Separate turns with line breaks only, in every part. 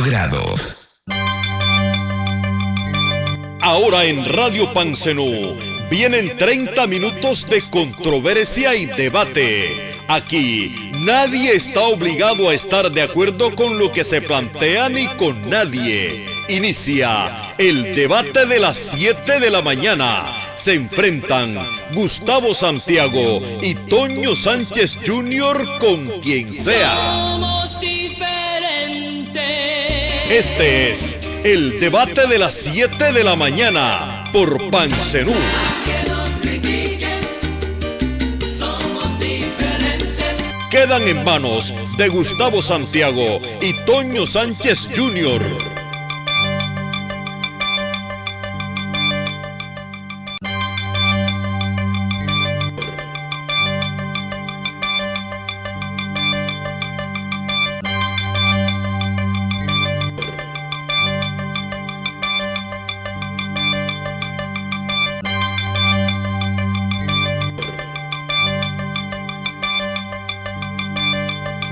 grados. Ahora en Radio Pancenú vienen 30 minutos de controversia y debate. Aquí nadie está obligado a estar de acuerdo con lo que se plantea ni con nadie. Inicia el debate de las 7 de la mañana. Se enfrentan Gustavo Santiago y Toño Sánchez Jr. con quien sea. Este es el debate de las 7 de la mañana por Pancerú. Quedan en manos de Gustavo Santiago y Toño Sánchez Jr.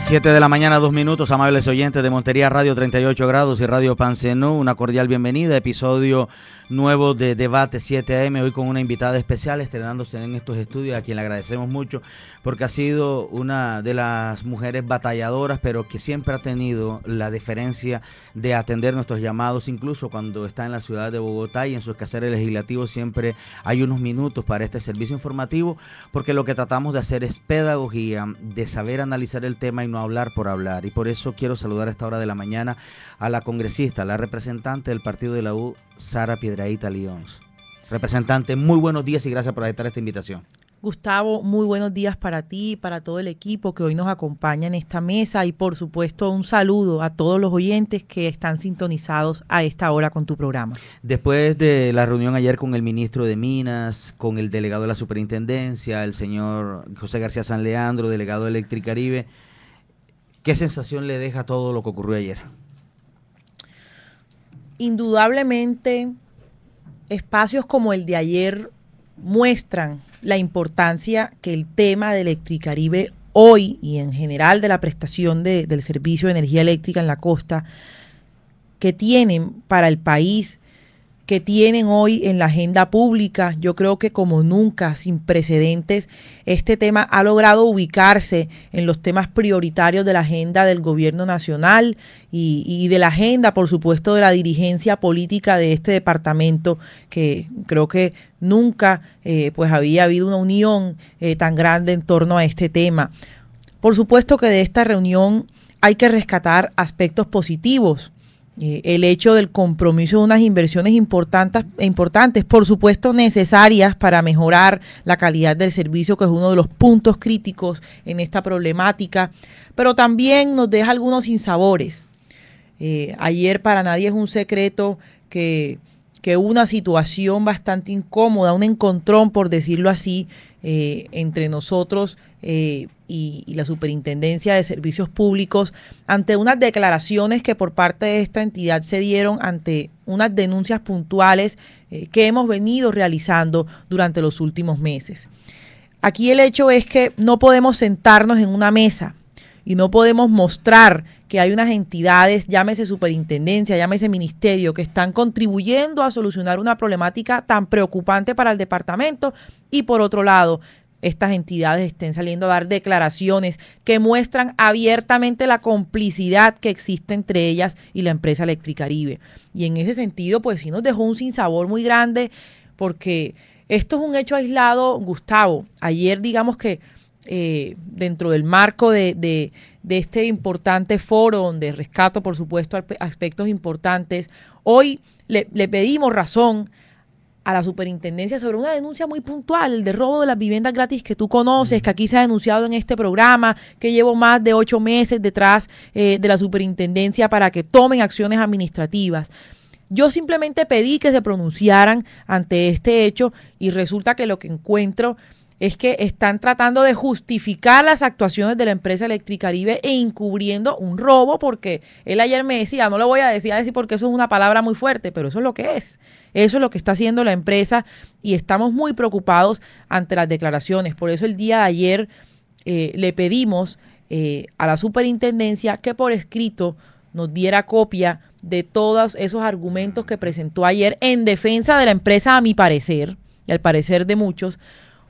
7 de la mañana, dos minutos, amables oyentes de Montería Radio 38 grados y Radio Pancenú, una cordial bienvenida, episodio nuevo de Debate 7am, hoy con una invitada especial estrenándose en estos estudios, a quien le agradecemos mucho porque ha sido una de las mujeres batalladoras, pero que siempre ha tenido la diferencia de atender nuestros llamados, incluso cuando está en la ciudad de Bogotá y en sus escasez legislativos siempre hay unos minutos para este servicio informativo, porque lo que tratamos de hacer es pedagogía, de saber analizar el tema y no hablar por hablar. Y por eso quiero saludar a esta hora de la mañana a la congresista, la representante del partido de la U, Sara Piedraíta Lyons. Representante, muy buenos días y gracias por aceptar esta invitación.
Gustavo, muy buenos días para ti, para todo el equipo que hoy nos acompaña en esta mesa y por supuesto un saludo a todos los oyentes que están sintonizados a esta hora con tu programa.
Después de la reunión ayer con el ministro de Minas, con el delegado de la superintendencia, el señor José García San Leandro, delegado de Electricaribe, ¿Qué sensación le deja todo lo que ocurrió ayer?
Indudablemente, espacios como el de ayer muestran la importancia que el tema de Electricaribe hoy y en general de la prestación del servicio de energía eléctrica en la costa que tienen para el país que tienen hoy en la agenda pública. Yo creo que como nunca, sin precedentes, este tema ha logrado ubicarse en los temas prioritarios de la agenda del gobierno nacional y, de la agenda, por supuesto, de la dirigencia política de este departamento, que creo que nunca eh, pues había habido una unión eh, tan grande en torno a este tema. Por supuesto que de esta reunión hay que rescatar aspectos positivos. Eh, el hecho del compromiso de unas inversiones importantes, importantes, por supuesto necesarias para mejorar la calidad del servicio, que es uno de los puntos críticos en esta problemática, pero también nos deja algunos sinsabores. Eh, ayer para nadie es un secreto que, una situación bastante incómoda, un encontrón, por decirlo así, eh, entre nosotros, eh, y, la Superintendencia de Servicios Públicos ante unas declaraciones que por parte de esta entidad se dieron ante unas denuncias puntuales eh, que hemos venido realizando durante los últimos meses. Aquí el hecho es que no podemos sentarnos en una mesa y no podemos mostrar que hay unas entidades, llámese superintendencia, llámese ministerio, que están contribuyendo a solucionar una problemática tan preocupante para el departamento y por otro lado, estas entidades estén saliendo a dar declaraciones que muestran abiertamente la complicidad que existe entre ellas y la empresa Electricaribe. Y en ese sentido, pues sí nos dejó un sinsabor muy grande porque esto es un hecho aislado, Gustavo. Ayer digamos que eh, dentro del marco de, este importante foro donde rescato, por supuesto, aspectos importantes, hoy le, le pedimos razón a la superintendencia sobre una denuncia muy puntual de robo de las viviendas gratis que tú conoces, que aquí se ha denunciado en este programa, que llevo más de ocho meses detrás eh, de la superintendencia para que tomen acciones administrativas. Yo simplemente pedí que se pronunciaran ante este hecho y resulta que lo que encuentro es que están tratando de justificar las actuaciones de la empresa Electricaribe e encubriendo un robo, porque él ayer me decía, no lo voy a decir, a porque eso es una palabra muy fuerte, pero eso es lo que es. Eso es lo que está haciendo la empresa y estamos muy preocupados ante las declaraciones. Por eso el día de ayer eh, le pedimos eh, a la superintendencia que por escrito nos diera copia de todos esos argumentos que presentó ayer en defensa de la empresa, a mi parecer, y al parecer de muchos,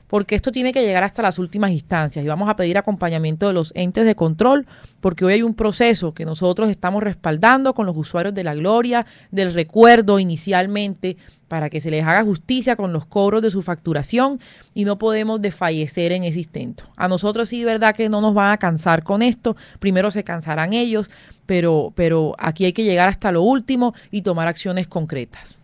porque esto tiene que llegar hasta las últimas instancias y vamos a pedir acompañamiento de los entes de control, porque hoy hay un proceso que nosotros estamos respaldando con los usuarios de la gloria, del recuerdo inicialmente, para que se les haga justicia con los cobros de su facturación y no podemos desfallecer en ese intento. A nosotros sí, verdad que no nos van a cansar con esto, primero se cansarán ellos, pero, pero aquí hay que llegar hasta lo último y tomar acciones concretas.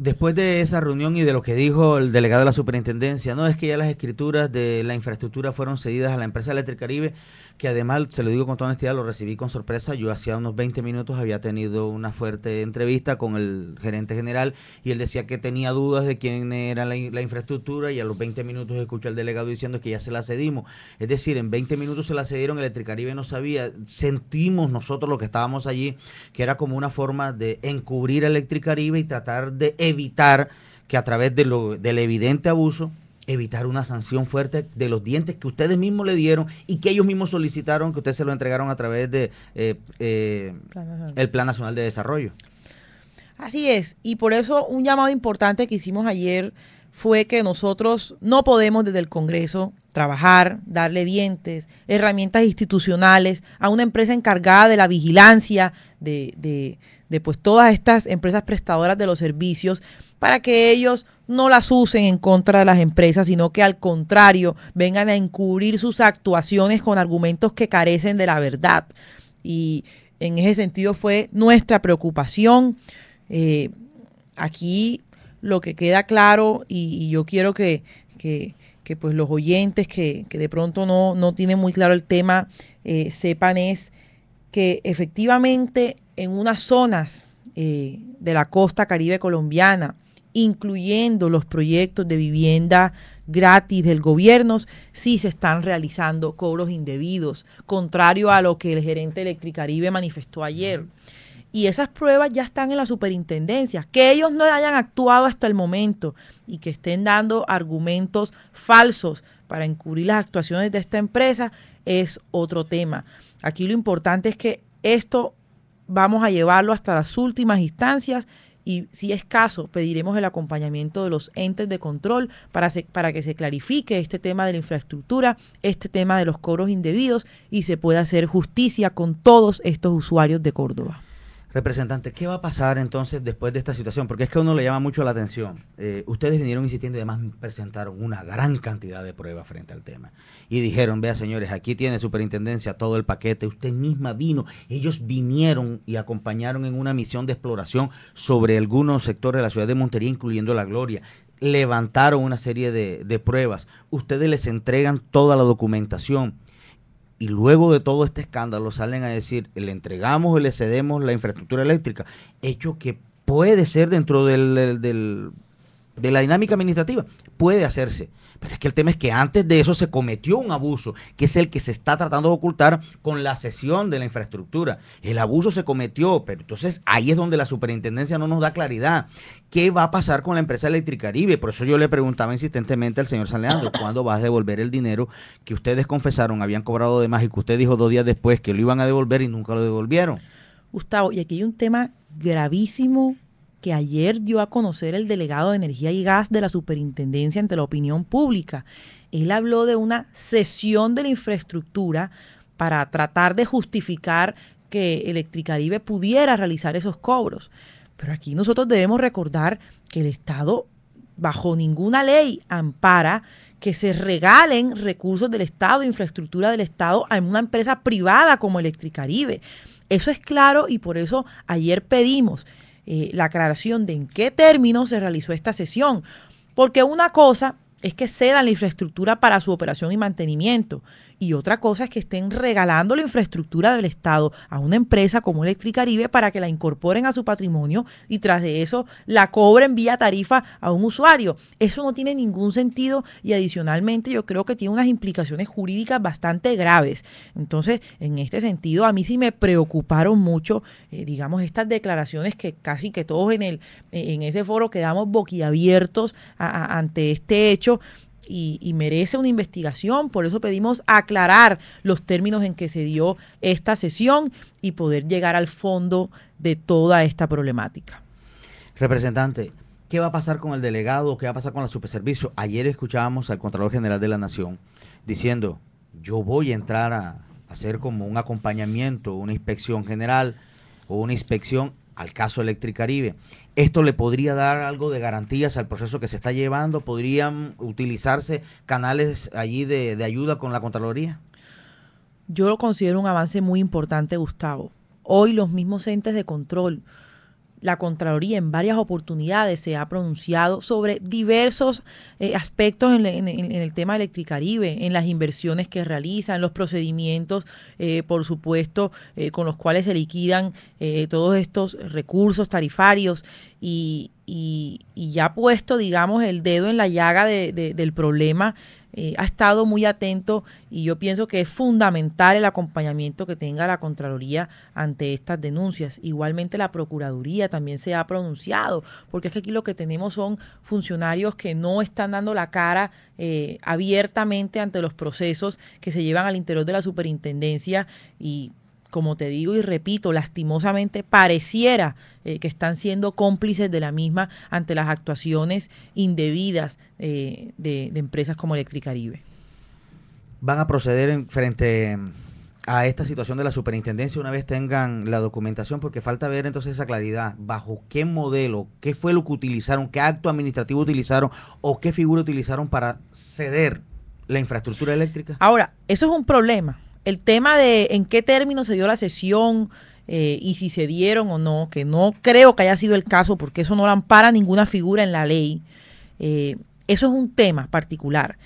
Después de esa reunión y de lo que dijo el delegado de la superintendencia, no es que ya las escrituras de la infraestructura fueron cedidas a la empresa Caribe que además, se lo digo con toda honestidad, lo recibí con sorpresa. Yo hacía unos 20 minutos había tenido una fuerte entrevista con el gerente general y él decía que tenía dudas de quién era la, infraestructura y a los 20 minutos escucho al delegado diciendo que ya se la cedimos. Es decir, en 20 minutos se la cedieron, Electricaribe no sabía. Sentimos nosotros los que estábamos allí que era como una forma de encubrir a Electricaribe y tratar de evitar que a través de lo, del evidente abuso evitar una sanción fuerte de los dientes que ustedes mismos le dieron y que ellos mismos solicitaron, que ustedes se lo entregaron a través de eh, eh, el Plan Nacional de Desarrollo.
Así es, y por eso un llamado importante que hicimos ayer fue que nosotros no podemos desde el Congreso trabajar, darle dientes, herramientas institucionales a una empresa encargada de la vigilancia, de de pues todas estas empresas prestadoras de los servicios para que ellos no las usen en contra de las empresas, sino que al contrario vengan a encubrir sus actuaciones con argumentos que carecen de la verdad. Y en ese sentido fue nuestra preocupación. Eh, aquí lo que queda claro y, yo quiero que, que, pues los oyentes que, de pronto no, no, tienen muy claro el tema eh, sepan es que efectivamente en unas zonas eh, de la costa caribe colombiana, incluyendo los proyectos de vivienda gratis del gobierno, sí se están realizando cobros indebidos, contrario a lo que el gerente Electricaribe manifestó ayer. Y esas pruebas ya están en la superintendencia. Que ellos no hayan actuado hasta el momento y que estén dando argumentos falsos para encubrir las actuaciones de esta empresa es otro tema. Aquí lo importante es que esto vamos a llevarlo hasta las últimas instancias y si es caso, pediremos el acompañamiento de los entes de control para, para, que se clarifique este tema de la infraestructura, este tema de los cobros indebidos y se pueda hacer justicia con todos estos usuarios de Córdoba.
Representante, ¿qué va a pasar entonces después de esta situación? Porque es que a uno le llama mucho la atención. Eh, ustedes vinieron insistiendo y además presentaron una gran cantidad de pruebas frente al tema. Y dijeron, vea señores, aquí tiene superintendencia todo el paquete, usted misma vino, ellos vinieron y acompañaron en una misión de exploración sobre algunos sectores de la ciudad de Montería, incluyendo La Gloria. Levantaron una serie de pruebas, ustedes les entregan toda la documentación y luego de todo este escándalo salen a decir, le entregamos y le cedemos la infraestructura eléctrica, hecho que puede ser dentro del, del de la dinámica administrativa, puede hacerse. Pero es que el tema es que antes de eso se cometió un abuso, que es el que se está tratando de ocultar con la cesión de la infraestructura. El abuso se cometió, pero entonces ahí es donde la superintendencia no nos da claridad. ¿Qué va a pasar con la empresa Electricaribe? Por eso yo le preguntaba insistentemente al señor San Leandro, ¿cuándo vas a devolver el dinero que ustedes confesaron habían cobrado de más y que usted dijo dos días después que lo iban a devolver y nunca lo devolvieron?
Gustavo, y aquí hay un tema gravísimo que ayer dio a conocer el delegado de Energía y Gas de la Superintendencia ante la opinión pública. Él habló de una cesión de la infraestructura para tratar de justificar que Electricaribe pudiera realizar esos cobros. Pero aquí nosotros debemos recordar que el Estado bajo ninguna ley ampara que se regalen recursos del Estado, infraestructura del Estado a una empresa privada como Electricaribe. Eso es claro y por eso ayer pedimos eh, la aclaración de en qué términos se realizó esta sesión. Porque una cosa es que cedan la infraestructura para su operación y mantenimiento, y otra cosa es que estén regalando la infraestructura del Estado a una empresa como Electricaribe para que la incorporen a su patrimonio y tras de eso la cobren vía tarifa a un usuario. Eso no tiene ningún sentido y adicionalmente yo creo que tiene unas implicaciones jurídicas bastante graves. Entonces, en este sentido, a mí sí me preocuparon mucho, eh, digamos, estas declaraciones que casi que todos en, el, en ese foro quedamos boquiabiertos ante este hecho y, merece una investigación. Por eso pedimos aclarar los términos en que se dio esta sesión y poder llegar al fondo de toda esta problemática.
Representante,
¿qué va a pasar con el delegado?
¿Qué va a pasar con la superservicio? Ayer escuchábamos al Contralor General de la Nación diciendo, yo voy a entrar a hacer como un acompañamiento, una inspección general o una inspección al caso Electricaribe. Caribe esto le podría dar algo de garantías al proceso que se está llevando? ¿Podrían utilizarse canales allí de, ayuda con la Contraloría?
Yo lo considero un avance muy importante, Gustavo. Hoy los mismos entes de control, la Contraloría en varias oportunidades se ha pronunciado sobre diversos eh, aspectos en, el tema Electricaribe, en las inversiones que realizan, los procedimientos, eh, por supuesto, eh, con los cuales se liquidan todos estos recursos tarifarios y, ya ha ya puesto, digamos, el dedo en la llaga del problema eh, ha estado muy atento y yo pienso que es fundamental el acompañamiento que tenga la Contraloría ante estas denuncias. Igualmente la Procuraduría también se ha pronunciado, porque es que aquí lo que tenemos son funcionarios que no están dando la cara eh, abiertamente ante los procesos que se llevan al interior de la superintendencia y como te digo y repito, lastimosamente pareciera eh, que están siendo cómplices de la misma ante las actuaciones indebidas eh, de, empresas como Electricaribe.
Van a proceder en frente mm, a esta situación de la superintendencia una vez tengan la documentación, porque falta ver entonces esa claridad, bajo qué modelo, qué fue lo que utilizaron, qué acto administrativo utilizaron o qué figura utilizaron para ceder la infraestructura eléctrica.
Ahora, eso es un problema el tema de en qué término se dio la sesión eh, y si se dieron o no, que no creo que haya sido el caso porque eso no lo ampara ninguna figura en la ley, eh, eso es un tema particular.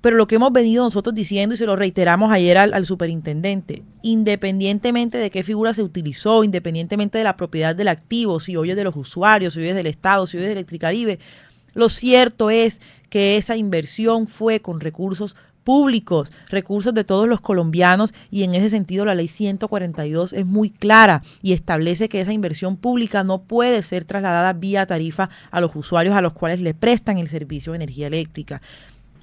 Pero lo que hemos venido nosotros diciendo y se lo reiteramos ayer al, superintendente, independientemente de qué figura se utilizó, independientemente de la propiedad del activo, si hoy es de los usuarios, si hoy es del Estado, si hoy es de Electricaribe, lo cierto es que esa inversión fue con recursos públicos, recursos de todos los colombianos y en ese sentido la ley 142 es muy clara y establece que esa inversión pública no puede ser trasladada vía tarifa a los usuarios a los cuales le prestan el servicio de energía eléctrica.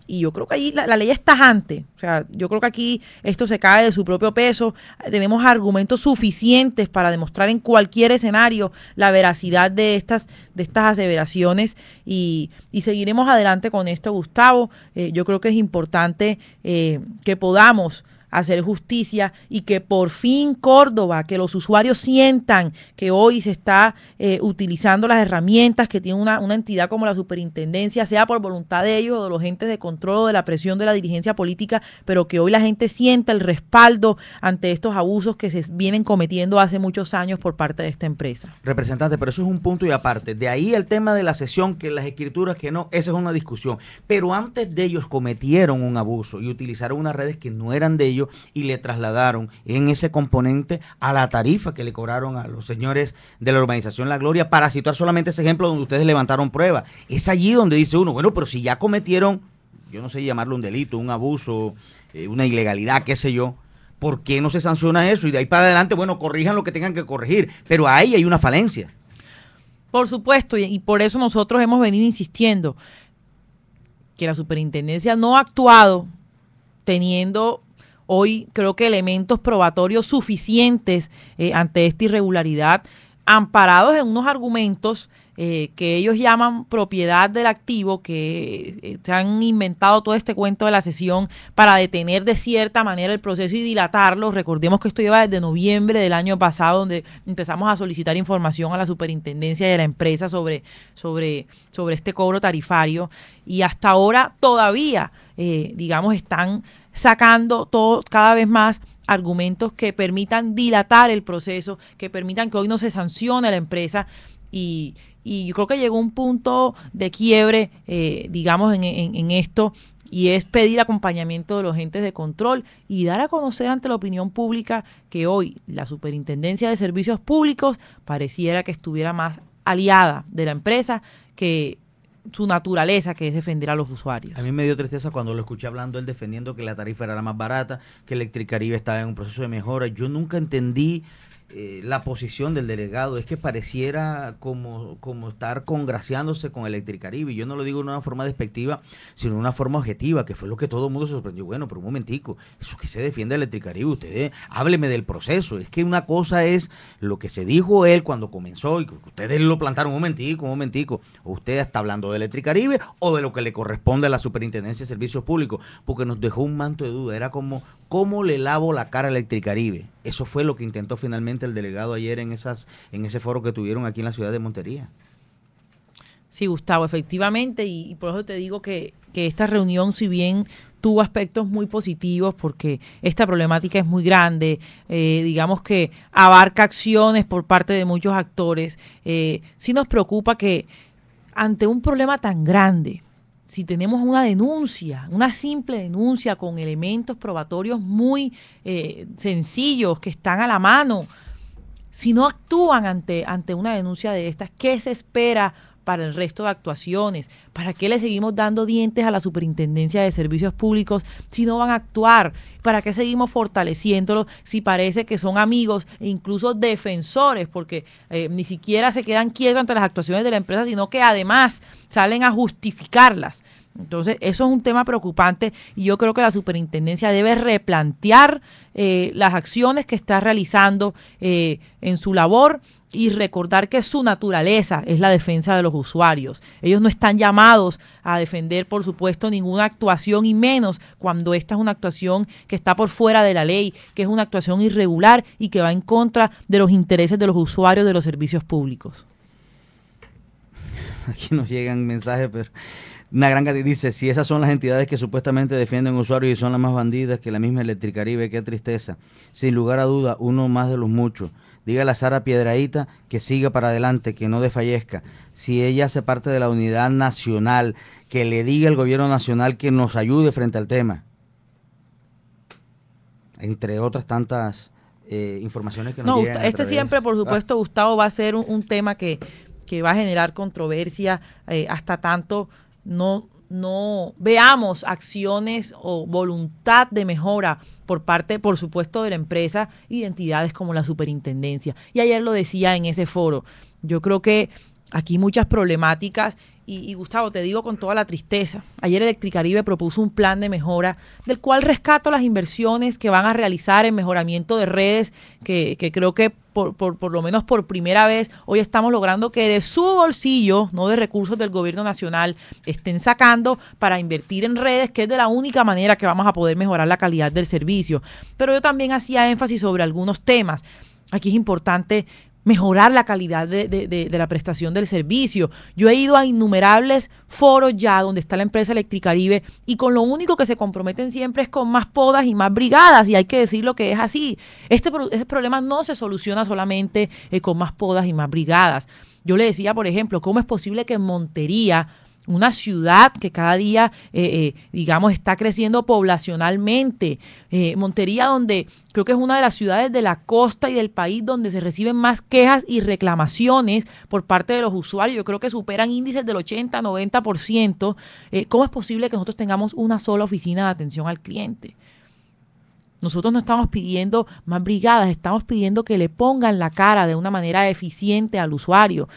Y yo creo que ahí la, ley es tajante. O sea, yo creo que aquí esto se cae de su propio peso. Tenemos argumentos suficientes para demostrar en cualquier escenario la veracidad de estas, de estas aseveraciones. Y, y seguiremos adelante con esto, Gustavo. Eh, yo creo que es importante eh, que podamos hacer justicia y que por fin Córdoba, que los usuarios sientan que hoy se está eh, utilizando las herramientas que tiene una, una, entidad como la superintendencia, sea por voluntad de ellos o de los entes de control o de la presión de la dirigencia política, pero que hoy la gente sienta el respaldo ante estos abusos que se vienen cometiendo hace muchos años por parte de esta empresa.
Representante, pero eso es un punto y aparte. De ahí el tema de la sesión, que las escrituras, que no, esa es una discusión. Pero antes de ellos cometieron un abuso y utilizaron unas redes que no eran de ellos y le trasladaron en ese componente a la tarifa que le cobraron a los señores de la urbanización La Gloria, para situar solamente ese ejemplo donde ustedes levantaron prueba Es allí donde dice uno, bueno, pero si ya cometieron, yo no sé llamarlo un delito, un abuso, eh, una ilegalidad, qué sé yo, ¿por qué no se sanciona eso? Y de ahí para adelante, bueno, corrijan lo que tengan que corregir, pero ahí hay una falencia.
Por supuesto, y por eso nosotros hemos venido insistiendo que la superintendencia no ha actuado teniendo hoy creo que elementos probatorios suficientes eh, ante esta irregularidad, amparados en unos argumentos eh, que ellos llaman propiedad del activo, que eh, se han inventado todo este cuento de la sesión para detener de cierta manera el proceso y dilatarlo. Recordemos que esto lleva desde noviembre del año pasado, donde empezamos a solicitar información a la superintendencia de la empresa sobre, sobre, sobre este cobro tarifario. Y hasta ahora todavía, digamos, están sacando todo, cada vez más argumentos que permitan dilatar el proceso, que permitan que hoy no se sancione a la empresa y, yo creo que llegó un punto de quiebre, eh, digamos, en, en, esto, y es pedir acompañamiento de los entes de control y dar a conocer ante la opinión pública que hoy la Superintendencia de Servicios Públicos pareciera que estuviera más aliada de la empresa que su naturaleza, que es defender a los usuarios. A mí me dio tristeza cuando lo escuché hablando, él defendiendo que la tarifa era la más barata,
que Electricaribe estaba en un proceso de mejora. Yo nunca entendí eh, la posición del delegado. Es que pareciera como, como estar congraciándose con Electricaribe. Yo no lo digo de una forma despectiva, sino de una forma objetiva, que fue lo que todo el mundo se sorprendió. Bueno, pero un momentico, eso que se defiende Electricaribe, ustedes, hábleme del proceso. Es que una cosa es lo que se dijo él cuando comenzó y ustedes lo plantaron un momentico, un momentico. Usted está hablando de Electricaribe o de lo que le corresponde a la Superintendencia de Servicios Públicos, porque nos dejó un manto de duda. Era como ¿Cómo le lavo la cara a Electricaribe? Eso fue lo que intentó finalmente el delegado ayer en, esas, en ese foro que tuvieron aquí en la ciudad de Montería.
Sí, Gustavo, efectivamente, y, por eso te digo que, esta reunión, si bien tuvo aspectos muy positivos porque esta problemática es muy grande, eh, digamos que abarca acciones por parte de muchos actores. Eh, sí nos preocupa que ante un problema tan grande, si tenemos una denuncia, una simple denuncia con elementos probatorios muy eh, sencillos que están a la mano, si no actúan ante, ante una denuncia de estas, ¿qué se espera para el resto de actuaciones? ¿Para qué le seguimos dando dientes a la Superintendencia de Servicios Públicos si no van a actuar? ¿Para qué seguimos fortaleciéndolos si parece que son amigos e incluso defensores? Porque eh, ni siquiera se quedan quietos ante las actuaciones de la empresa, sino que además salen a justificarlas. Entonces, eso es un tema preocupante y yo creo que la superintendencia debe replantear eh, las acciones que está realizando eh, en su labor y recordar que su naturaleza es la defensa de los usuarios. Ellos no están llamados a defender, por supuesto, ninguna actuación y menos cuando esta es una actuación que está por fuera de la ley, que es una actuación irregular y que va en contra de los intereses de los usuarios de los servicios públicos.
Aquí nos llegan mensajes, pero una gran cantidad. Dice, si esas son las entidades que supuestamente defienden usuarios y son las más bandidas que la misma Electricaribe, qué tristeza. Sin lugar a duda, uno más de los muchos. Diga a Sara Piedraíta que siga para adelante, que no desfallezca. Si ella hace parte de la unidad nacional, que le diga al gobierno nacional que nos ayude frente al tema. Entre otras tantas eh, informaciones que nos no, Este siempre, por ah. supuesto,
Gustavo, va a ser un, tema que, va a generar controversia eh, hasta tanto no, no veamos acciones o voluntad de mejora por parte, por supuesto, de la empresa y entidades como la superintendencia. Y ayer lo decía en ese foro. Yo creo que aquí muchas problemáticas y, Gustavo, te digo con toda la tristeza, ayer Electricaribe propuso un plan de mejora del cual rescato las inversiones que van a realizar en mejoramiento de redes, que, creo que por, por, lo menos por primera vez hoy estamos logrando que de su bolsillo, no de recursos del gobierno nacional, estén sacando para invertir en redes, que es de la única manera que vamos a poder mejorar la calidad del servicio. Pero yo también hacía énfasis sobre algunos temas. Aquí es importante mejorar la calidad de, la prestación del servicio. Yo he ido a innumerables foros ya donde está la empresa Electricaribe y con lo único que se comprometen siempre es con más podas y más brigadas y hay que decirlo que es así. Este, problema no se soluciona solamente eh, con más podas y más brigadas. Yo le decía, por ejemplo, ¿cómo es posible que en Montería una ciudad que cada día, eh, eh, digamos, está creciendo poblacionalmente. Eh, Montería, donde creo que es una de las ciudades de la costa y del país donde se reciben más quejas y reclamaciones por parte de los usuarios. Yo creo que superan índices del 80, 90%. ¿Cómo es posible que nosotros tengamos una sola oficina de atención al cliente? Nosotros no estamos pidiendo más brigadas, estamos pidiendo que le pongan la cara de una manera eficiente al usuario.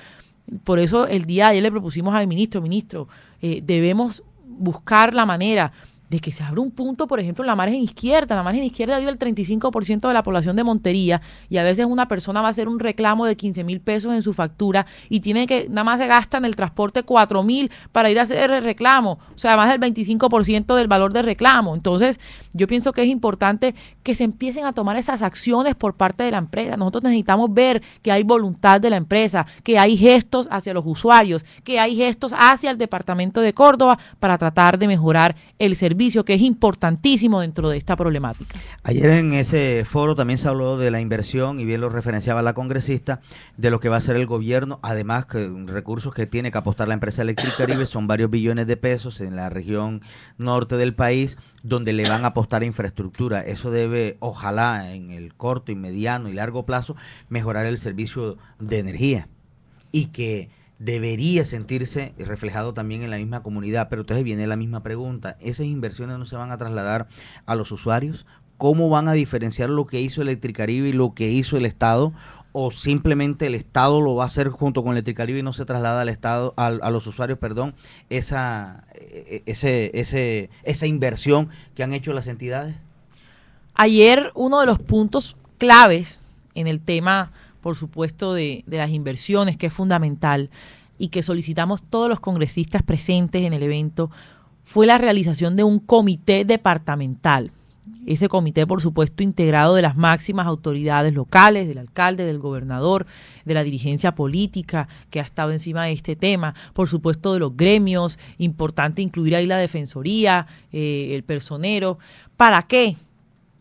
Por eso el día de ayer le propusimos al ministro, ministro, eh, debemos buscar la manera de que se abre un punto, por ejemplo, en la margen izquierda. En la margen izquierda vive el 35% de la población de Montería y a veces una persona va a hacer un reclamo de 15 mil pesos en su factura y tiene que, nada más se gasta en el transporte 4 mil para ir a hacer el reclamo, o sea, más del 25% del valor del reclamo. Entonces, yo pienso que es importante que se empiecen a tomar esas acciones por parte de la empresa. Nosotros necesitamos ver que hay voluntad de la empresa, que hay gestos hacia los usuarios, que hay gestos hacia el Departamento de Córdoba para tratar de mejorar el servicio servicio que es importantísimo dentro de esta problemática.
Ayer en ese foro también se habló de la inversión y bien lo referenciaba la congresista de lo que va a hacer el gobierno, además que recursos que tiene que apostar la empresa eléctrica Caribe son varios billones de pesos en la región norte del país donde le van a apostar infraestructura. Eso debe, ojalá, en el corto y mediano y largo plazo, mejorar el servicio de energía y que debería sentirse reflejado también en la misma comunidad. Pero entonces viene la misma pregunta, ¿esas inversiones no se van a trasladar a los usuarios? ¿Cómo van a diferenciar lo que hizo Electricaribe y lo que hizo el Estado? ¿O simplemente el Estado lo va a hacer junto con Electricaribe y no se traslada al Estado, a, a los usuarios, perdón, esa, eh, ese, esa inversión que han hecho las entidades?
Ayer uno de los puntos claves en el tema por supuesto, de, las inversiones, que es fundamental, y que solicitamos todos los congresistas presentes en el evento, fue la realización de un comité departamental. Ese comité, por supuesto, integrado de las máximas autoridades locales, del alcalde, del gobernador, de la dirigencia política que ha estado encima de este tema, por supuesto, de los gremios, importante incluir ahí la defensoría, eh, el personero. ¿Para qué?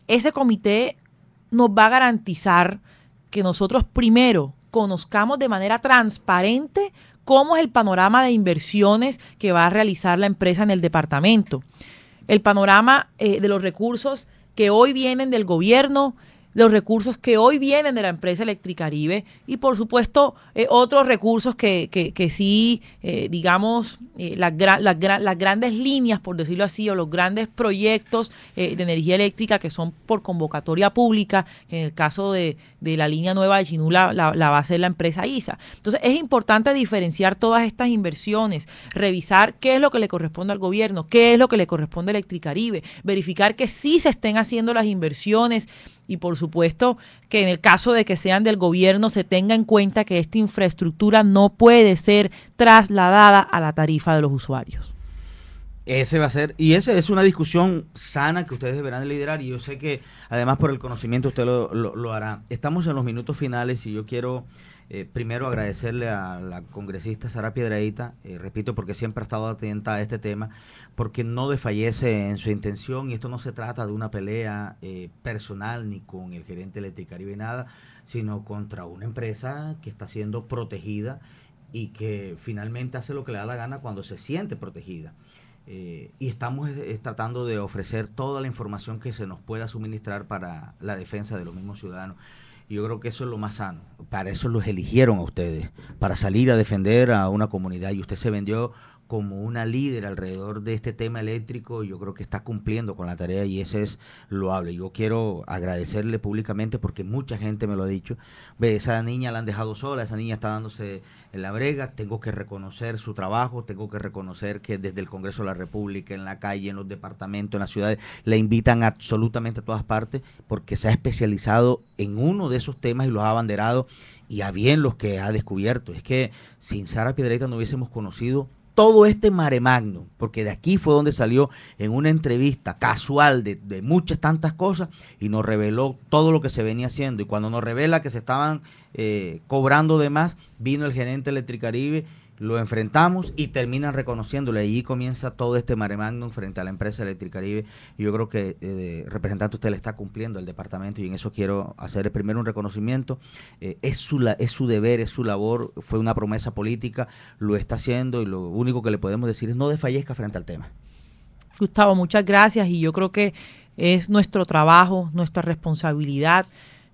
Ese comité nos va a garantizar que nosotros primero conozcamos de manera transparente cómo es el panorama de inversiones que va a realizar la empresa en el departamento, el panorama eh, de los recursos que hoy vienen del gobierno, los recursos que hoy vienen de la empresa Electricaribe y por supuesto eh, otros recursos que, sí, eh, digamos, eh, las, grandes líneas, por decirlo así, o los grandes proyectos de energía eléctrica que son por convocatoria pública, que en el caso de, la línea nueva de Chinula, la, la, va a ser la empresa ISA. Entonces es importante diferenciar todas estas inversiones, revisar qué es lo que le corresponde al gobierno, qué es lo que le corresponde a Electricaribe, verificar que sí se estén haciendo las inversiones y por supuesto que en el caso de que sean del gobierno se tenga en cuenta que esta infraestructura no puede ser trasladada a la tarifa de los usuarios.
Ese va a ser, y esa es una discusión sana que ustedes deberán liderar y yo sé que además por el conocimiento usted lo, lo hará. Estamos en los minutos finales y yo quiero eh, primero agradecerle a la congresista Sara Piedraíta, eh, repito, porque siempre ha estado atenta a este tema, porque no desfallece en su intención y esto no se trata de una pelea eh, personal ni con el gerente ni nada, sino contra una empresa que está siendo protegida y que finalmente hace lo que le da la gana cuando se siente protegida. y estamos tratando de ofrecer toda la información que se nos pueda suministrar para la defensa de los mismos ciudadanos. Yo creo que eso es lo más sano. Para eso los eligieron a ustedes, para salir a defender a una comunidad. Y usted se vendió como una líder alrededor de este tema eléctrico, yo creo que está cumpliendo con la tarea y ese es loable. Yo quiero agradecerle públicamente porque mucha gente me lo ha dicho. Ve, esa niña la han dejado sola, esa niña está dándose en la brega, tengo que reconocer su trabajo, tengo que reconocer que desde el Congreso de la República, en la calle, en los departamentos, en las ciudades, la invitan absolutamente a todas partes porque se ha especializado en uno de esos temas y los ha abanderado y a bien los que ha descubierto. Es que sin Sara Piedreta no hubiésemos conocido todo este mare magno, porque de aquí fue donde salió en una entrevista casual de, muchas tantas cosas y nos reveló todo lo que se venía haciendo. Y cuando nos revela que se estaban eh, cobrando de más, vino el gerente de Electricaribe lo enfrentamos y terminan reconociéndole. Allí comienza todo este maremango frente a la empresa Electricaribe. Y yo creo que, eh, representante, usted le está cumpliendo al departamento y en eso quiero hacer primero un reconocimiento. Eh, es, su es su deber, es su labor, fue una promesa política, lo está haciendo y lo único que le podemos decir es no desfallezca frente al tema.
Gustavo, muchas gracias y yo creo que es nuestro trabajo, nuestra responsabilidad.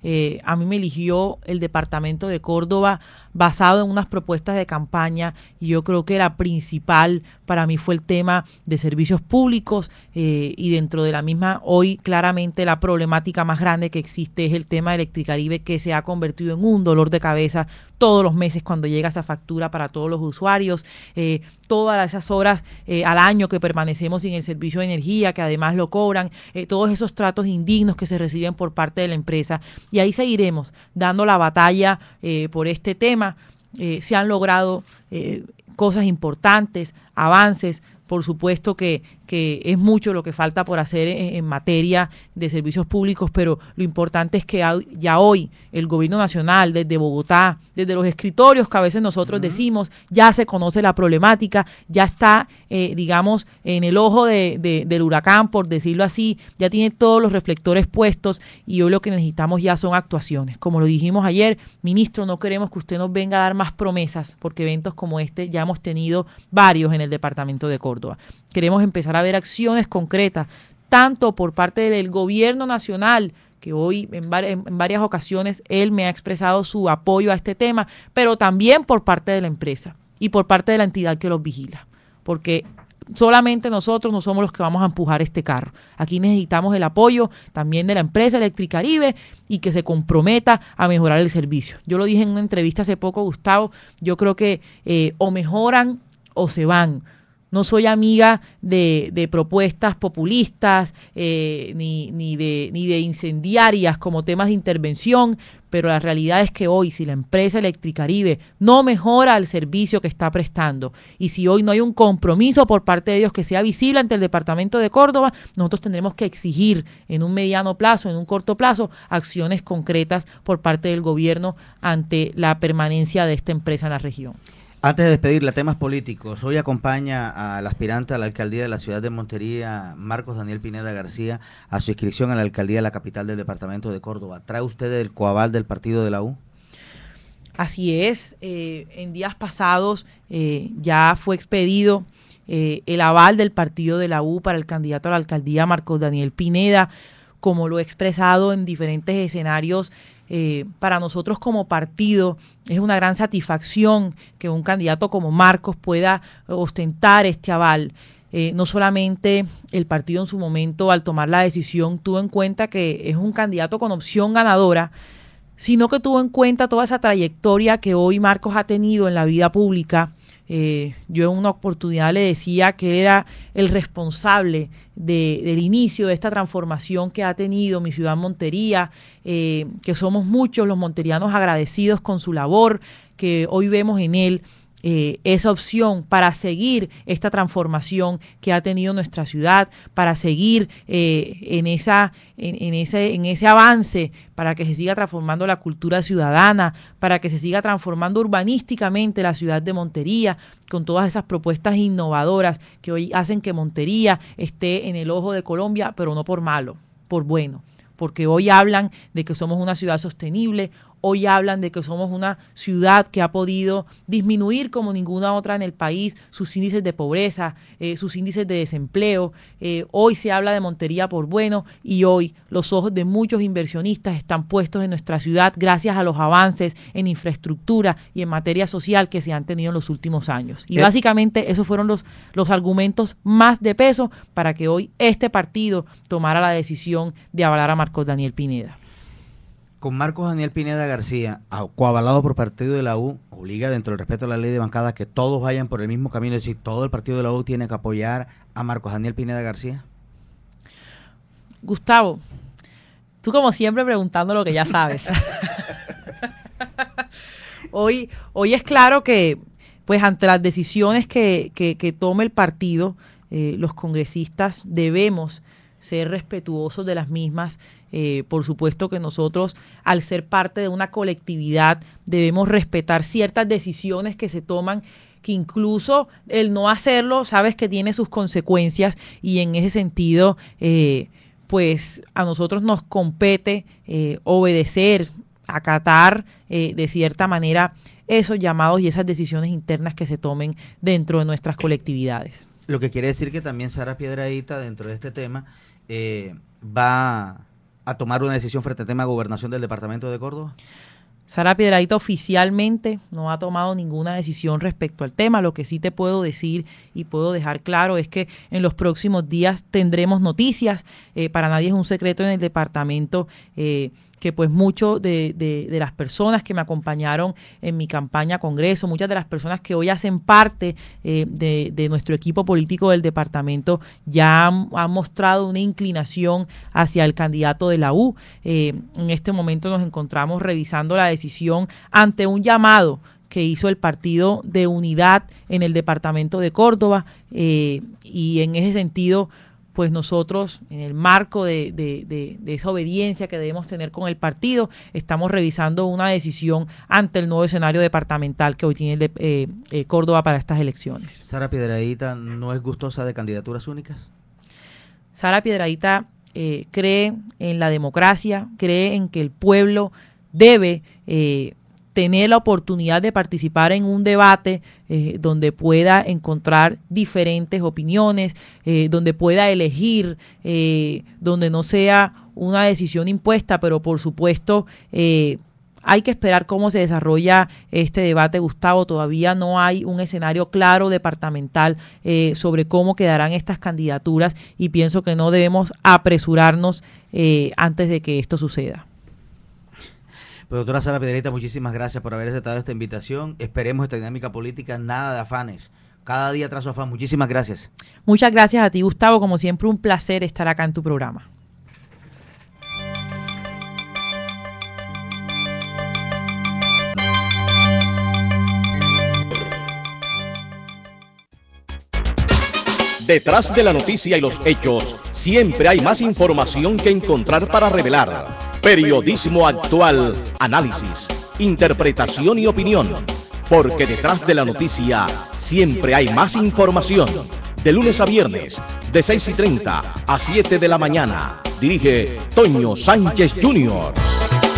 Eh, a mí me eligió el departamento de Córdoba basado en unas propuestas de campaña y yo creo que la principal para mí fue el tema de servicios públicos eh, y dentro de la misma hoy claramente la problemática más grande que existe es el tema de Electricaribe que se ha convertido en un dolor de cabeza todos los meses cuando llega esa factura para todos los usuarios, eh, todas esas horas eh, al año que permanecemos sin el servicio de energía que además lo cobran, todos esos tratos indignos que se reciben por parte de la empresa y ahí seguiremos dando la batalla por este tema eh, se han logrado eh, cosas importantes, avances, por supuesto que, es mucho lo que falta por hacer en, materia de servicios públicos, pero lo importante es que ya hoy el gobierno nacional, desde Bogotá, desde los escritorios que a veces nosotros decimos, ya se conoce la problemática, ya está, eh, digamos, en el ojo del huracán, por decirlo así, ya tiene todos los reflectores puestos y hoy lo que necesitamos ya son actuaciones. Como lo dijimos ayer, ministro, no queremos que usted nos venga a dar más promesas, porque eventos como este ya hemos tenido varios en el departamento de Córdoba. Queremos empezar a ver acciones concretas, tanto por parte del gobierno nacional, que hoy en, varias ocasiones él me ha expresado su apoyo a este tema, pero también por parte de la empresa y por parte de la entidad que los vigila, porque solamente nosotros no somos los que vamos a empujar este carro. Aquí necesitamos el apoyo también de la empresa Electricaribe y que se comprometa a mejorar el servicio. Yo lo dije en una entrevista hace poco, Gustavo, yo creo que eh, o mejoran o se van no soy amiga de, propuestas populistas eh, ni, ni, de, ni de incendiarias como temas de intervención, pero la realidad es que hoy si la empresa Electricaribe no mejora el servicio que está prestando y si hoy no hay un compromiso por parte de ellos que sea visible ante el Departamento de Córdoba, nosotros tendremos que exigir en un mediano plazo, en un corto plazo, acciones concretas por parte del gobierno ante la permanencia de esta empresa en la región.
Antes de despedirle temas políticos, hoy acompaña al aspirante a la alcaldía de la ciudad de Montería, Marcos Daniel Pineda García, a su inscripción a la alcaldía de la capital del departamento de Córdoba. ¿Trae usted el coabal del partido de la U?
Así es. Eh, en días pasados eh, ya fue expedido eh, el aval del partido de la U para el candidato a la alcaldía, Marcos Daniel Pineda como lo he expresado en diferentes escenarios eh, para nosotros como partido es una gran satisfacción que un candidato como Marcos pueda ostentar este aval. Eh, no solamente el partido en su momento al tomar la decisión tuvo en cuenta que es un candidato con opción ganadora, sino que tuvo en cuenta toda esa trayectoria que hoy Marcos ha tenido en la vida pública. Eh, yo en una oportunidad le decía que era el responsable del inicio de esta transformación que ha tenido mi ciudad Montería, eh, que somos muchos los monterianos agradecidos con su labor, que hoy vemos en él eh, esa opción para seguir esta transformación que ha tenido nuestra ciudad, para seguir eh, en, esa, ese, en ese avance, para que se siga transformando la cultura ciudadana, para que se siga transformando urbanísticamente la ciudad de Montería, con todas esas propuestas innovadoras que hoy hacen que Montería esté en el ojo de Colombia, pero no por malo, por bueno porque hoy hablan de que somos una ciudad sostenible, Hoy hablan de que somos una ciudad que ha podido disminuir como ninguna otra en el país sus índices de pobreza, eh, sus índices de desempleo. Eh, hoy se habla de Montería por bueno y hoy los ojos de muchos inversionistas están puestos en nuestra ciudad gracias a los avances en infraestructura y en materia social que se han tenido en los últimos años. Y eh. básicamente esos fueron los, los argumentos más de peso para que hoy este partido tomara la decisión de avalar a Marcos Daniel Pineda con Marcos Daniel Pineda García,
coavalado por partido de la U, obliga dentro del respeto a la ley de bancada que todos vayan por el mismo camino, es decir, todo el partido de la U tiene que apoyar a Marcos Daniel Pineda García.
Gustavo, tú como siempre preguntando lo que ya sabes. hoy, hoy es claro que, pues ante las decisiones que, que, tome el partido, eh, los congresistas debemos ser respetuosos de las mismas. Eh, por supuesto que nosotros, al ser parte de una colectividad, debemos respetar ciertas decisiones que se toman que incluso el no hacerlo, sabes que tiene sus consecuencias y en ese sentido, eh, pues a nosotros nos compete eh, obedecer, acatar de cierta manera esos llamados y esas decisiones internas que se tomen dentro de nuestras colectividades. Lo
que quiere decir que también Sara Piedradita, dentro de este tema, eh, va a
tomar una decisión frente al tema de gobernación del departamento de Córdoba? Sara Piedradita oficialmente no ha tomado ninguna decisión respecto al tema. Lo que sí te puedo decir y puedo dejar claro es que en los próximos días tendremos noticias. Eh, para nadie es un secreto en el departamento. Eh, que pues muchas de, las personas que me acompañaron en mi campaña a Congreso, muchas de las personas que hoy hacen parte eh, de, nuestro equipo político del departamento, ya han, mostrado una inclinación hacia el candidato de la U. Eh, en este momento nos encontramos revisando la decisión ante un llamado que hizo el Partido de Unidad en el departamento de Córdoba eh, y en ese sentido pues nosotros, en el marco de, de, esa obediencia que debemos tener con el partido, estamos revisando una decisión ante el nuevo escenario departamental que hoy tiene eh, eh, Córdoba para estas elecciones.
Sara Piedradita no es gustosa
de candidaturas únicas. Sara Piedradita eh, cree en la democracia, cree en que el pueblo debe tener la oportunidad de participar en un debate eh, donde pueda encontrar diferentes opiniones, eh, donde pueda elegir, eh, donde no sea una decisión impuesta, pero por supuesto hay que esperar cómo se desarrolla este debate, Gustavo. Todavía no hay un escenario claro departamental sobre cómo quedarán estas candidaturas y pienso que no debemos apresurarnos antes de que esto suceda.
Pues, doctora Sara muchísimas gracias por haber aceptado esta invitación. Esperemos esta dinámica política, nada de afanes. Cada día trazo afán. Muchísimas gracias.
Muchas gracias a ti, Gustavo. Como siempre, un placer estar acá en tu programa.
Detrás de la noticia y los hechos, siempre hay más información que encontrar para revelar. Periodismo actual, análisis, interpretación y opinión. Porque detrás de la noticia siempre hay más información. De lunes a viernes, de 6 y 30 a 7 de la mañana. Dirige Toño Sánchez Jr.